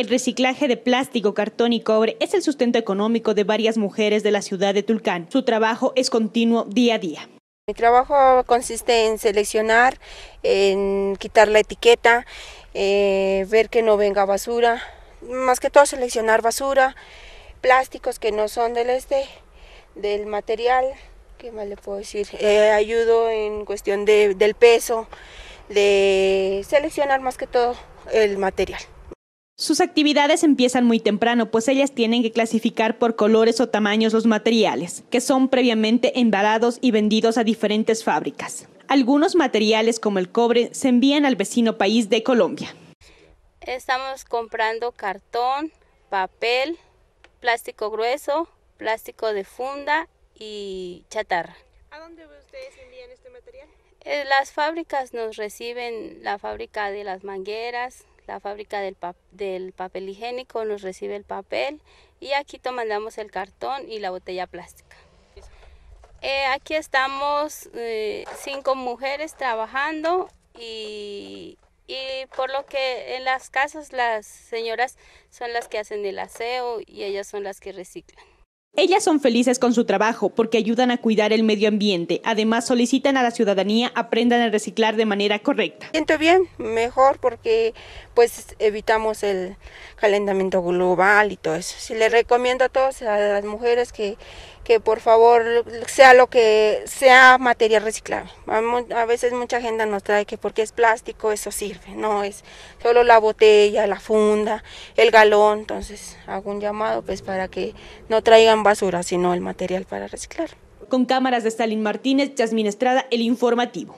El reciclaje de plástico, cartón y cobre es el sustento económico de varias mujeres de la ciudad de Tulcán. Su trabajo es continuo día a día. Mi trabajo consiste en seleccionar, en quitar la etiqueta, eh, ver que no venga basura, más que todo seleccionar basura, plásticos que no son del este, del material, ¿qué más le puedo decir? Eh, ayudo en cuestión de, del peso, de seleccionar más que todo el material. Sus actividades empiezan muy temprano, pues ellas tienen que clasificar por colores o tamaños los materiales, que son previamente embalados y vendidos a diferentes fábricas. Algunos materiales, como el cobre, se envían al vecino país de Colombia. Estamos comprando cartón, papel, plástico grueso, plástico de funda y chatarra. ¿A dónde ustedes envían este material? Eh, las fábricas nos reciben, la fábrica de las mangueras, la fábrica del, del papel higiénico nos recibe el papel y aquí tomamos el cartón y la botella plástica. Eh, aquí estamos eh, cinco mujeres trabajando y, por lo que en las casas las señoras son las que hacen el aseo y ellas son las que reciclan. Ellas son felices con su trabajo porque ayudan a cuidar el medio ambiente. Además, solicitan a la ciudadanía aprendan a reciclar de manera correcta. Siento bien, mejor porque pues evitamos el calentamiento global y todo eso. Si les recomiendo a todas a las mujeres que, por favor sea lo que sea materia reciclable. A, veces mucha gente nos trae que porque es plástico eso sirve, no es solo la botella, la funda, el galón. Entonces hago un llamado pues para que no traigan basura, sino el material para reciclar. Con cámaras de Stalin Martínez, Jasmine Estrada, El Informativo.